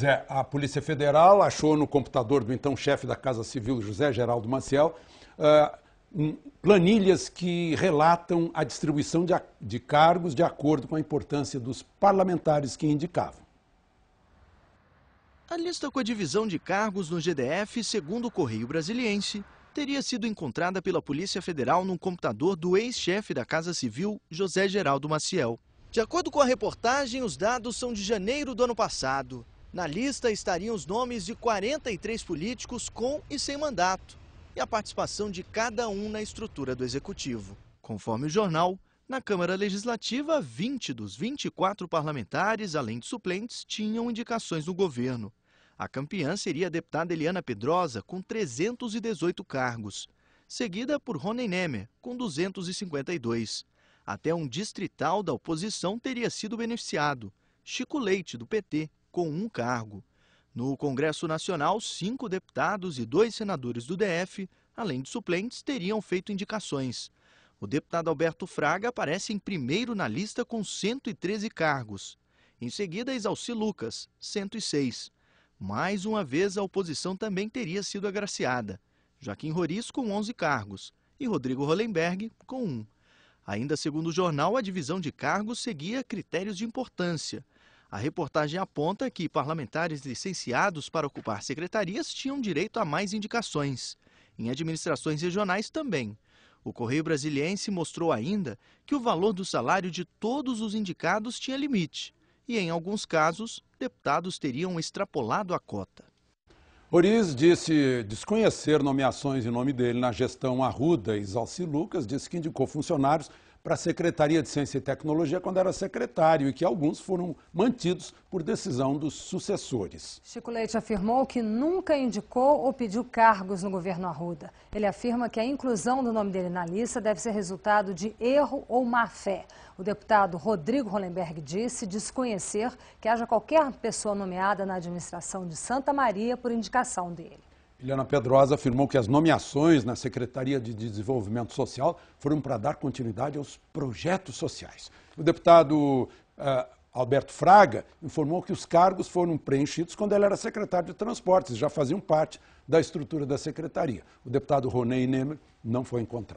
Zé, a Polícia Federal achou no computador do então chefe da Casa Civil, José Geraldo Maciel, uh, planilhas que relatam a distribuição de, de cargos de acordo com a importância dos parlamentares que indicavam. A lista com a divisão de cargos no GDF, segundo o Correio Brasiliense, teria sido encontrada pela Polícia Federal num computador do ex-chefe da Casa Civil, José Geraldo Maciel. De acordo com a reportagem, os dados são de janeiro do ano passado. Na lista estariam os nomes de 43 políticos com e sem mandato e a participação de cada um na estrutura do executivo. Conforme o jornal, na Câmara Legislativa, 20 dos 24 parlamentares, além de suplentes, tinham indicações no governo. A campeã seria a deputada Eliana Pedrosa, com 318 cargos, seguida por Ronen Nemer, com 252. Até um distrital da oposição teria sido beneficiado, Chico Leite, do PT, com um cargo. No Congresso Nacional, cinco deputados e dois senadores do DF, além de suplentes, teriam feito indicações. O deputado Alberto Fraga aparece em primeiro na lista com 113 cargos. Em seguida, Exalci Lucas, 106. Mais uma vez, a oposição também teria sido agraciada. Joaquim Roriz, com 11 cargos, e Rodrigo Hollenberg, com um. Ainda segundo o jornal, a divisão de cargos seguia critérios de importância. A reportagem aponta que parlamentares licenciados para ocupar secretarias tinham direito a mais indicações. Em administrações regionais também. O Correio Brasiliense mostrou ainda que o valor do salário de todos os indicados tinha limite e, em alguns casos, deputados teriam extrapolado a cota. Oriz disse desconhecer nomeações em nome dele na gestão Arruda e Zalci Lucas disse que indicou funcionários para a Secretaria de Ciência e Tecnologia quando era secretário e que alguns foram mantidos por decisão dos sucessores. Chico Leite afirmou que nunca indicou ou pediu cargos no governo Arruda. Ele afirma que a inclusão do nome dele na lista deve ser resultado de erro ou má fé. O deputado Rodrigo Hollenberg disse desconhecer que haja qualquer pessoa nomeada na administração de Santa Maria por indicação dele. Helena Pedrosa afirmou que as nomeações na Secretaria de Desenvolvimento Social foram para dar continuidade aos projetos sociais. O deputado uh, Alberto Fraga informou que os cargos foram preenchidos quando ele era secretário de Transportes, já faziam parte da estrutura da secretaria. O deputado Ronei Nemer não foi encontrado.